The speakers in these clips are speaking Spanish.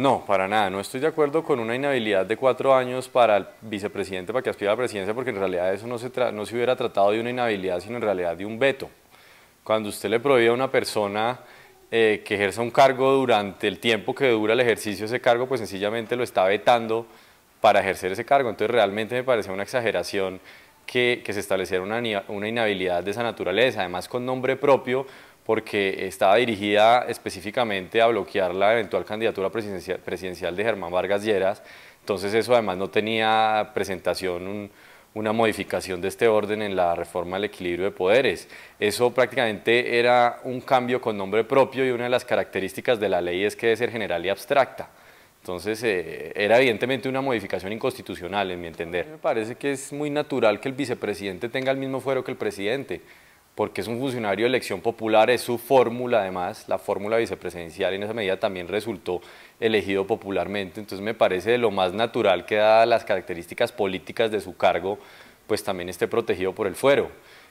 No, para nada. No estoy de acuerdo con una inhabilidad de cuatro años para el vicepresidente para que aspire a la presidencia, porque en realidad eso no se, no se hubiera tratado de una inhabilidad, sino en realidad de un veto. Cuando usted le prohíbe a una persona eh, que ejerza un cargo durante el tiempo que dura el ejercicio de ese cargo, pues sencillamente lo está vetando para ejercer ese cargo. Entonces realmente me parece una exageración que, se estableciera una, una inhabilidad de esa naturaleza, además con nombre propio, porque estaba dirigida específicamente a bloquear la eventual candidatura presidencial, de Germán Vargas Lleras. Entonces eso además no tenía presentación, una modificación de este orden en la reforma del equilibrio de poderes. Eso prácticamente era un cambio con nombre propio y una de las características de la ley es que debe ser general y abstracta. Entonces eh, era evidentemente una modificación inconstitucional en mi entender. Me parece que es muy natural que el vicepresidente tenga el mismo fuero que el presidente porque es un funcionario de elección popular, es su fórmula además, la fórmula vicepresidencial en esa medida también resultó elegido popularmente, entonces me parece lo más natural que dadas las características políticas de su cargo, pues también esté protegido por el fuero.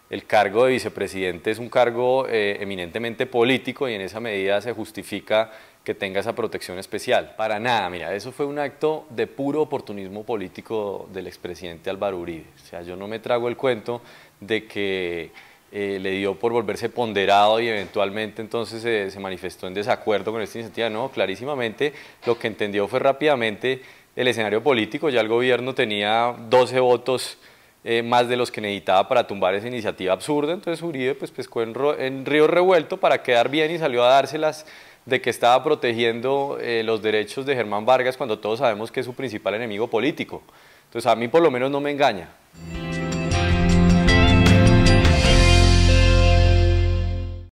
El cargo de vicepresidente es un cargo eh, eminentemente político y en esa medida se justifica que tenga esa protección especial. Para nada, mira, eso fue un acto de puro oportunismo político del expresidente Álvaro Uribe. O sea, yo no me trago el cuento de que eh, le dio por volverse ponderado y eventualmente entonces se manifestó en desacuerdo con esta iniciativa. No, clarísimamente lo que entendió fue rápidamente el escenario político, ya el gobierno tenía 12 votos eh, más de los que necesitaba para tumbar esa iniciativa absurda, entonces Uribe pues pescó en, en río revuelto para quedar bien y salió a dárselas de que estaba protegiendo eh, los derechos de Germán Vargas cuando todos sabemos que es su principal enemigo político. Entonces a mí por lo menos no me engaña.